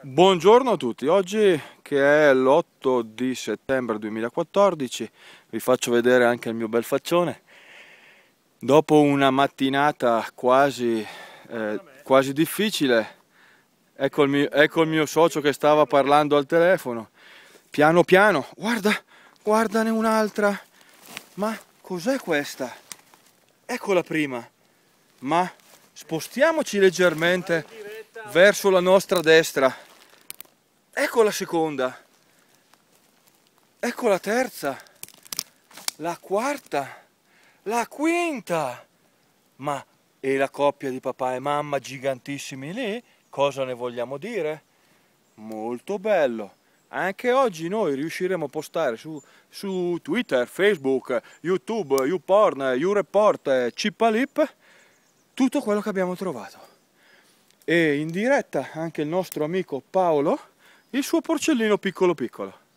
Buongiorno a tutti, oggi che è l'8 di settembre 2014 vi faccio vedere anche il mio bel faccione dopo una mattinata quasi, eh, quasi difficile ecco il, mio, ecco il mio socio che stava parlando al telefono piano piano guarda, guardane un'altra ma cos'è questa? ecco la prima ma spostiamoci leggermente verso la nostra destra. Ecco la seconda. Ecco la terza. La quarta. La quinta. Ma e la coppia di papà e mamma gigantissimi lì, cosa ne vogliamo dire? Molto bello. Anche oggi noi riusciremo a postare su, su Twitter, Facebook, YouTube, YouPorn, YouReport, Cipalip tutto quello che abbiamo trovato e in diretta anche il nostro amico Paolo il suo porcellino piccolo piccolo.